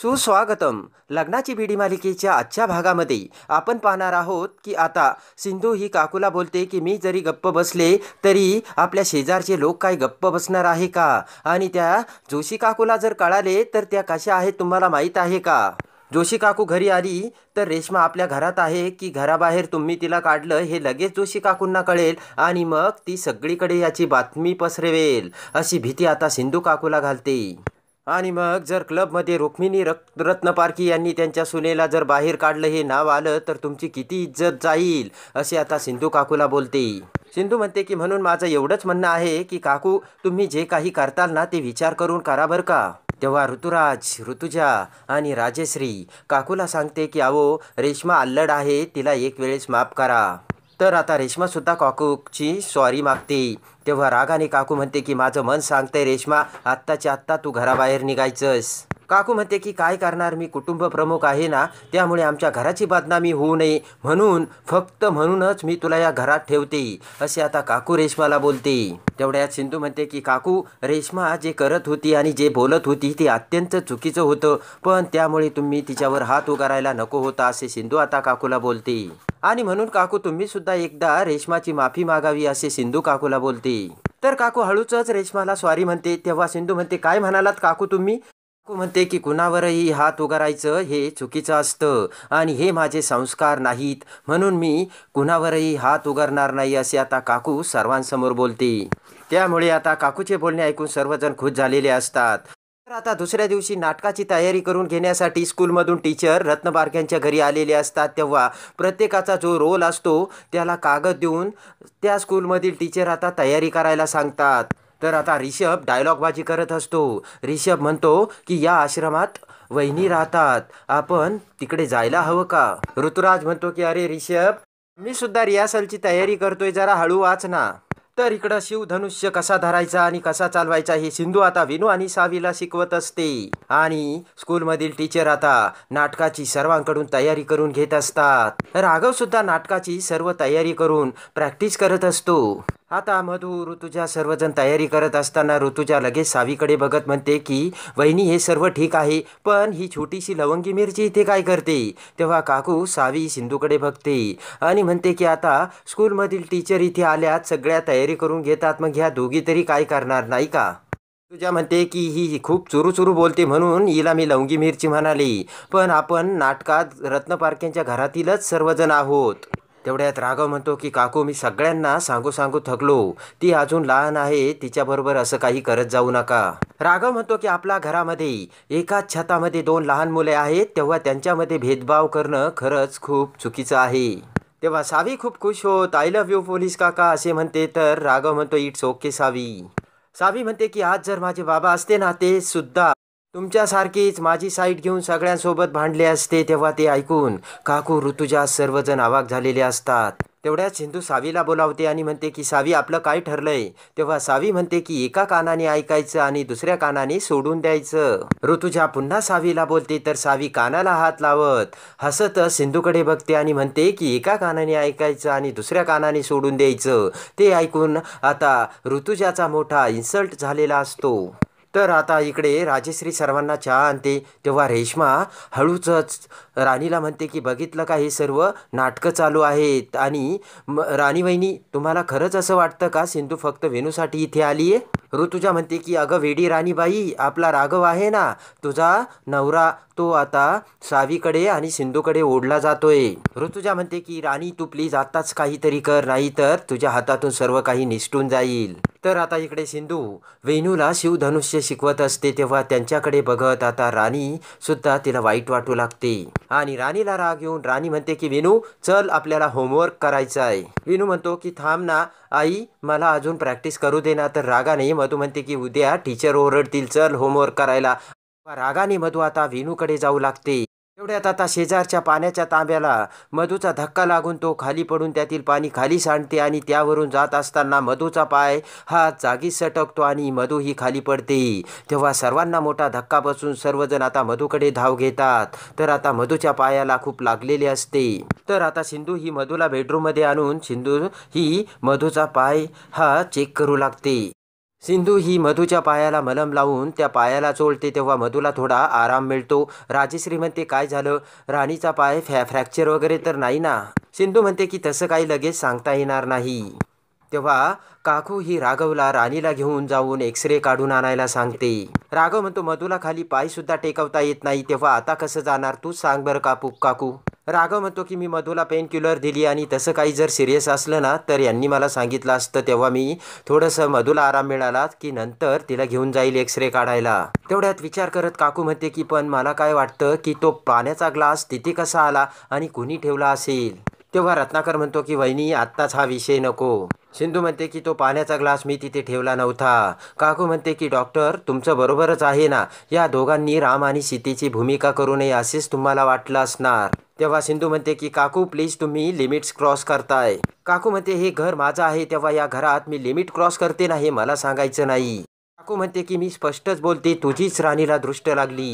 सुस्वागतम लग्नाची भिडी मालिकेच्या आजच्या भागामध्ये आपण पाहणार आहोत की आता सिंधू ही काकूला बोलते की मी जरी गप्प बसले तरी आपल्या शेजारचे लोक काय गप्प बसणार आहे का आणि त्या जोशी काकूला जर कळाले तर त्या कशा आहेत तुम्हाला माहीत आहे का जोशी काकू घरी आली तर रेश्मा आपल्या घरात आहे की घराबाहेर तुम्ही तिला काढलं हे लगेच जोशी काकूंना कळेल आणि मग ती सगळीकडे याची बातमी पसरवेल अशी भीती आता सिंधू काकूला घालते आणि मग जर क्लबमध्ये रुक्मिणी रत्नपारखी यांनी त्यांच्या सुनेला जर बाहेर काढलं हे नाव आलं तर तुमची किती इज्जत जाईल असे आता सिंधू काकूला बोलते सिंधू म्हणते की म्हणून माझं एवढंच म्हणणं आहे की काकू तुम्ही जे काही करताल ना ते विचार करून करा बरं का तेव्हा ऋतुराज ऋतुजा आणि राजेश्री काकूला सांगते की आवो रेश्मा आल्लड आहे तिला एक वेळेस माफ करा तर आता रेश्मासुद्धा काकूची सॉरी मागते तेव्हा रागाने काकू म्हणते की माझं मन सांगते रेश्मा आत्ताच्या आत्ता तू घराबाहेर निघायचंस काकू म्हणते की काय करणार मी कुटुंब प्रमुख आहे ना त्यामुळे आमच्या घराची बदनामी होऊ नये म्हणून फक्त म्हणूनच मी तुला या घरात ठेवते असे आता काकू रेश्माला बोलते तेवढ्यात सिंधू म्हणते की काकू रेश्मा जे करत होती आणि जे बोलत होती ते अत्यंत चुकीचं होतं पण त्यामुळे तुम्ही तिच्यावर हात उगारायला नको होता असे सिंधू आता काकूला बोलते आणि म्हणून काकू तुम्ही सुद्धा एकदा रेश्माची माफी मागावी असे सिंधू काकूला बोलते तर काकू हळूच रेश्माला स्वारी म्हणते तेव्हा सिंधू म्हणते काय म्हणालात काकू तुम्ही म्हणते की कुणावरही हात उगारायचं हे चुकीचं असतं आणि हे माझे संस्कार नाहीत म्हणून मी कुणावरही हात उगारणार नाही असे आता काकू सर्वांसमोर बोलते त्यामुळे आता काकूचे बोलणे ऐकून सर्वजण खुश झालेले असतात तर आता दुसऱ्या दिवशी नाटकाची तयारी करून घेण्यासाठी स्कूलमधून टीचर रत्नबारक्यांच्या घरी आलेले असतात तेव्हा प्रत्येकाचा जो रोल असतो त्याला कागद देऊन त्या स्कूलमधील टीचर आता तयारी करायला सांगतात तर आता रिषभ डायलॉगबाजी करत असतो रिषभ म्हणतो की या आश्रमात वहिनी राहतात आपण तिकडे जायला हवं का ऋतुराज म्हणतो की अरे रिषभ मी सुद्धा रियासलची तयारी करतोय जरा हळू वाच ना तर इकडं शिवधनुष्य कसा धरायचा आणि कसा चालवायचा हे सिंधू आता विनू आणि सावीला शिकवत असते आणि स्कूलमधील टीचर आता नाटकाची सर्वांकडून तयारी करून घेत असतात राघव सुद्धा नाटकाची सर्व तयारी करून प्रॅक्टिस करत असतो आता मधू ऋतुजा सर्वजण तयारी करत असताना ऋतुजा लगेच सावीकडे बघत म्हणते की वहिनी हे सर्व ठीक आहे पण ही छोटीशी लवंगी मिरची इथे काय करते तेव्हा काकू सावी सिंधूकडे बघते आणि म्हणते की आता स्कूलमधील टीचर इथे आल्यात सगळ्या तयारी करून घेतात मग ह्या दोघी तरी काय करणार नाही का तुझ्या म्हणते की ही खूप चुरू चुरू बोलते म्हणून हिला मी लवंगी मिरची म्हणाली पण आपण नाटकात रत्न घरातीलच सर्वजण आहोत तेवढ्यात राघव म्हणतो की काकू मी सगळ्यांना सांगू सांगू थकलो ती अजून लहान आहे तिच्याबरोबर असं काही करत जाऊ नका राघव म्हणतो की आपल्या घरामध्ये एकाच छतामध्ये दोन लहान मुले आहेत तेव्हा त्यांच्यामध्ये भेदभाव करणं खरंच खूप चुकीचं आहे तेव्हा सावी खूप खुश होत आय लव्ह यू पोलीस काका असे म्हणते तर राघव म्हणतो इट्स ओके सावी सावी म्हणते की आज जर माझे बाबा असते ना ते सुद्धा तुमच्यासारखीच माझी साईट घेऊन सगळ्यांसोबत भांडले असते तेव्हा ते ऐकून काकू ऋतुजा सर्वजण आवाक झालेले असतात तेवढ्याच सिंधू सावीला बोलावते आणि म्हणते की सावी आपलं काय ठरलंय तेव्हा सावी म्हणते की एका कानाने ऐकायचं आणि दुसऱ्या कानाने सोडून द्यायचं ऋतुजा पुन्हा सावीला बोलते तर सावी कानाला हात लावत हसत सिंधूकडे बघते आणि म्हणते की एका कानाने ऐकायचं आणि दुसऱ्या कानाने सोडून द्यायचं ते ऐकून आता ऋतुजाचा मोठा इन्सल्ट झालेला असतो तर आता इकडे राजेश्री सर्वांना चहा आणते तेव्हा रेश्मा हळूच राणीला म्हणते की बघितलं का हे सर्व नाटकं चालू आहेत आणि राणी वहिनी तुम्हाला खरंच असं वाटतं का सिंधू फक्त वेणूसाठी इथे आली आहे ऋतुजा म्हणते की अगं वेडी राणीबाई आपला राघव आहे ना तुझा नवरा तो आता सावीकडे आणि सिंधूकडे ओढला जातोय ऋतुजा म्हणते की राणी तू प्लीज आत्ताच काहीतरी कर नाही तर तुझ्या हातातून सर्व काही निष्ठून जाईल तर आता इकडे सिंधू वेणूला शिवधनुष्य शिकवत असते तेव्हा त्यांच्याकडे बघत आता राणी सुद्धा तिला वाईट वाटू लागते आणि राणीला राग येऊन राणी म्हणते की वेणू चल आपल्याला होमवर्क करायचं आहे वेणू म्हणतो की थांब ना आई मला अजून प्रॅक्टिस करू दे ना तर रागाने मधू म्हणते की उद्या टीचर ओरडतील चल होमवर्क करायला रागाने मधू आता वेणूकडे जाऊ लागते एवढ्यात आता शेजारच्या पाण्याच्या तांब्याला मधूचा धक्का लागून तो खाली पडून त्यातील पाणी खाली सांडते आणि त्यावरून जात असताना मधूचा पाय हा जागीच सटकतो आणि मधू ही खाली पडते तेव्हा सर्वांना मोठा धक्का बसून सर्वजण आता मधूकडे धाव घेतात तर आता मधूच्या पायाला खूप लागलेले असते तर आता सिंधू ही मधूला बेडरूममध्ये आणून सिंधू ही मधूचा पाय हा चेक करू लागते सिंधू ही मधूच्या पायाला मलम लावून त्या पायाला चोळते तेव्हा मधूला थोडा आराम मिळतो राजेश्री म्हणते काय झालं राणीचा पाय फॅ फ्रॅक्चर वगैरे तर नाही ना सिंधू म्हणते की तसं काही लगेच सांगता येणार नाही तेव्हा काकू ही राघवला राणीला घेऊन जाऊन एक्सरे काढून आणायला सांगते राघव म्हणतो मधूला खाली पायसुद्धा टेकवता येत नाही तेव्हा आता कसं जाणार तू सांग बरं कापू काकू राघव म्हणतो की मी मधूला पेन किलर दिली आणि तसं काही जर सिरियस असलं ना तर यांनी मला सांगितलं असतं तेव्हा मी थोडंसं मधूला आराम मिळाला की नंतर तिला घेऊन जाईल एक्सरे काढायला तेवढ्यात विचार करत काकू म्हणते की पण मला काय वाटतं की तो पाण्याचा ग्लास तिथे कसा आला आणि कुणी ठेवला असेल तेव्हा रत्नाकर म्हणतो की वहिनी आत्ताच हा विषय नको सिंधू म्हणते की तो पाण्याचा ग्लास मी तिथे ठेवला नव्हता काकू म्हणते की डॉक्टर तुमचं बरोबरच आहे ना या दोघांनी राम आणि सीतेची भूमिका करू नये असेच तुम्हाला वाटलं असणार तेव्हा सिंधू म्हणते की काकू प्लीज तुम्ही लिमिट्स क्रॉस करताय काकू म्हणते हे घर माझं आहे तेव्हा या घरात मी लिमिट क्रॉस करते नाही मला सांगायचं नाही काकू म्हणते की मी स्पष्टच बोलते तुझीच राणीला दृष्ट लागली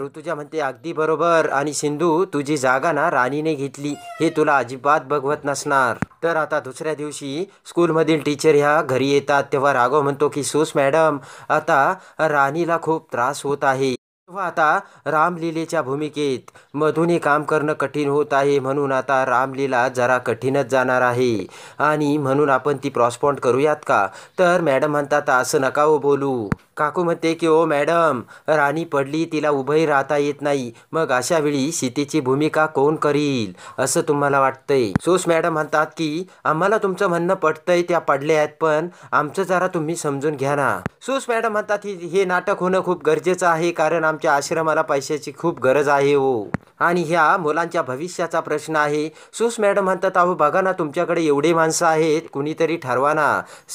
ऋतुजा म्हणते अगदी बरोबर आणि सिंधू तुझी जागा ना राणीने घेतली हे तुला अजिबात बघवत नसणार तर आता दुसऱ्या दिवशी स्कूलमधील टीचर ह्या घरी येतात तेव्हा राघव म्हणतो की सूस मॅडम आता राणीला खूप त्रास होत आहे तेव्हा आता रामलीलेच्या भूमिकेत मधूनही काम करणं कठीण होत आहे म्हणून आता रामलीला जरा कठीणच जाणार आहे आणि म्हणून आपण ती प्रॉस्पॉन्ड करूयात का तर मॅडम म्हणतात असं नका हो बोलू काकू म्हणते की ओ मॅडम राणी पडली तिला उभंही राहता येत नाही मग अशा वेळी सीतेची भूमिका कोण करील असं तुम्हाला वाटतंय सोस मॅडम म्हणतात की आम्हाला तुमचं म्हणणं पटतंय त्या पडल्या आहेत पण आमचं जरा तुम्ही समजून घ्या ना सोस मॅडम म्हणतात की हे नाटक होणं खूप गरजेचं आहे कारण आमच्या आश्रमाला पैशाची खूप गरज आहे हो आणि ह्या मुलांच्या भविष्याचा प्रश्न आहे सुस मॅडम म्हणतात अहो बघा ना तुमच्याकडे एवढे माणसं आहेत कुणीतरी ठरवा ना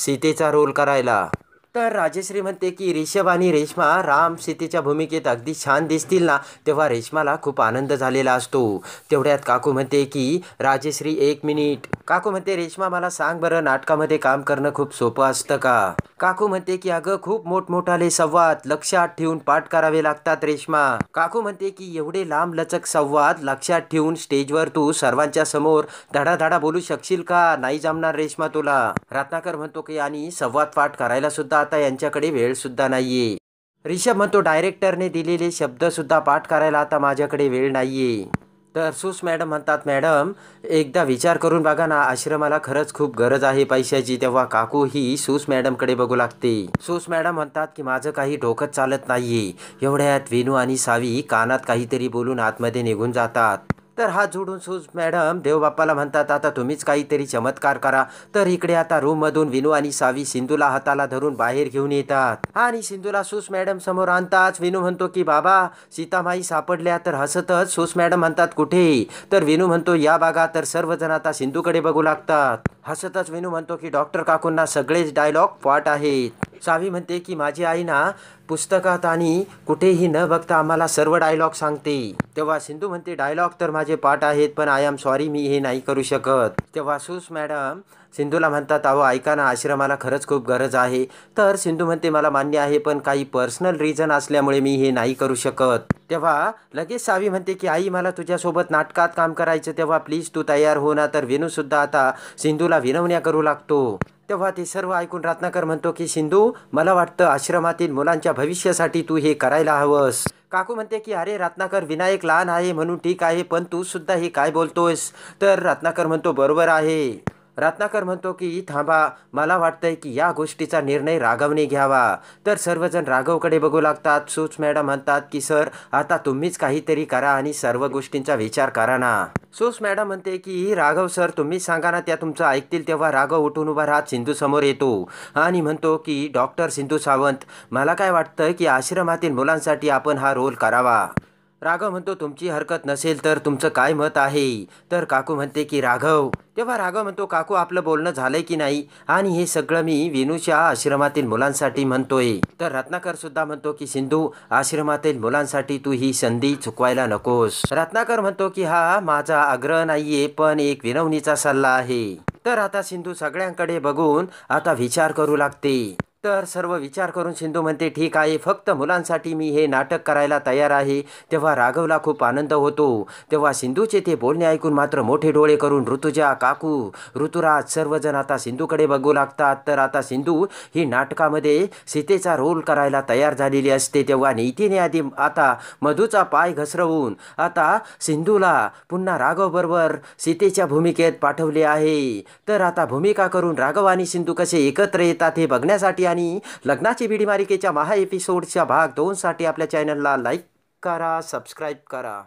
सीतेचा रोल करायला तर राजेश्री म्हणते की रिषभ आणि रेश्मा राम सीतेच्या भूमिकेत अगदी छान दिसतील ना तेव्हा रेश्माला खूप आनंद झालेला असतो तेवढ्यात काकू म्हणते की राजेश्री एक मिनिट काकू म्हणते रेश्मा मला सांग बरं नाटकामध्ये काम करणं खूप सोपं असतं का काकू म्हणते की अगं खूप मोठमोठाले संवाद लक्षात ठेवून पाठ करावे लागतात रेश्मा काकू म्हणते की एवढे लांब लचक संवाद लक्षात ठेवून स्टेजवर तू सर्वांच्या समोर धडाधडा बोलू शकशील का नाही जमणार रेश्मा तुला रत्नाकर म्हणतो की आणि संवाद पाठ करायला सुद्धा आता यांच्याकडे वेळ सुद्धा नाहीये रिषभ म्हणतो डायरेक्टरने दिलेले शब्दसुद्धा पाठ करायला आता माझ्याकडे वेळ नाहीये तर सुस मॅडम म्हणतात मॅडम एकदा विचार करून बघा ना आश्रमाला खरंच खूप गरज आहे पैशाची तेव्हा काकू ही सुस कडे बघू लागते सुस मॅडम म्हणतात की माझं काही डोकंच चालत नाहीये एवढ्यात विनू आणि सावी कानात काहीतरी बोलून आतमध्ये निघून जातात तर हात जोडून सोज मॅडम देवबाप्पाला म्हणतात आता तुम्हीच काहीतरी चमत्कार करा तर इकडे आता मधून विनू आणि सावी सिंधूला हाताला धरून बाहेर घेऊन येतात आणि सिंधूला सूस मॅडम समोर आणताच विनू म्हणतो की बाबा सीतामाई सापडल्या तर हसतच सूस मॅडम म्हणतात कुठे तर विनू म्हणतो या बागा तर सर्वजण आता सिंधूकडे बघू लागतात हसतच विनू म्हणतो की डॉक्टर काकूंना सगळेच डायलॉग पाठ आहेत सावी म्हणते की माझी आई ना पुस्तकात आणि कुठेही न बघता आम्हाला सर्व डायलॉग सांगते तेव्हा सिंधू म्हणते डायलॉग तर माझे पाठ आहेत पण आय एम सॉरी मी हे नाही करू शकत तेव्हा सुस मॅडम सिंधूला म्हणतात अहो ऐका ना आश्रमाला खरंच खूप गरज आहे तर सिंधू म्हणते मला मान्य आहे पण काही पर्सनल रिझन असल्यामुळे मी हे नाही करू शकत तेव्हा लगेच सावी म्हणते की आई मला तुझ्यासोबत नाटकात काम करायचं तेव्हा प्लीज तू तयार हो ना तर विनूसुद्धा आता सिंधूला विनवण्या करू लागतो तेव्हा ते सर्व ऐकून रत्नाकर म्हणतो की सिंधू मला वाटतं आश्रमातील मुलांच्या तुझ्या भविष्यासाठी तू हे करायला हवंस काकू म्हणते की अरे रत्नाकर विनायक लहान आहे म्हणून ठीक आहे पण तू सुद्धा हे काय बोलतोयस तर रत्नाकर म्हणतो बरोबर आहे रत्नाकर म्हणतो की थांबा मला वाटतंय की या गोष्टीचा निर्णय राघवने घ्यावा तर सर्वजण राघवकडे बघू लागतात सूच मॅडम म्हणतात की सर आता तुम्हीच काहीतरी करा आणि सर्व गोष्टींचा विचार करा ना सूच मॅडम म्हणते की राघव सर तुम्हीच सांगा ना त्या तुमचं ऐकतील तेव्हा राघव उठून उभा राहत सिंधू समोर येतो आणि म्हणतो की डॉक्टर सिंधू सावंत मला काय वाटतं की आश्रमातील मुलांसाठी आपण हा रोल करावा राघव म्हणतो तुमची हरकत नसेल तर तुमचं काय मत आहे तर काकू म्हणते की राघव तेव्हा राघव म्हणतो काकू आपलं बोलणं झालंय की नाही आणि हे सगळं मी विनूच्या आश्रमातील मुलांसाठी म्हणतोय तर रत्नाकर सुद्धा म्हणतो की सिंधू आश्रमातील मुलांसाठी तू ही संधी चुकवायला नकोस रत्नाकर म्हणतो की हा माझा आग्रह नाहीये पण एक विनवणीचा सल्ला आहे तर आता सिंधू सगळ्यांकडे बघून आता विचार करू लागते तर सर्व विचार करून सिंधू म्हणते ठीक आहे फक्त मुलांसाठी मी हे नाटक करायला तयार आहे तेव्हा राघवला खूप आनंद होतो तेव्हा सिंधूचे ते बोलणे ऐकून मात्र मोठे डोळे करून ऋतुजा काकू ऋतुराज सर्वजण आता सिंधूकडे बघू लागतात तर आता सिंधू ही नाटकामध्ये सीतेचा रोल करायला तयार झालेली असते तेव्हा नीतीने आधी आता मधूचा पाय घसरवून आता सिंधूला पुन्हा राघवबरोबर सीतेच्या भूमिकेत पाठवले आहे तर आता भूमिका करून राघव आणि सिंधू कसे एकत्र येतात हे बघण्यासाठी आणि लग्नाची भीडी मालिकेच्या महा एपिसोडच्या भाग दोनसाठी आपल्या चॅनलला लाईक करा सबस्क्राईब करा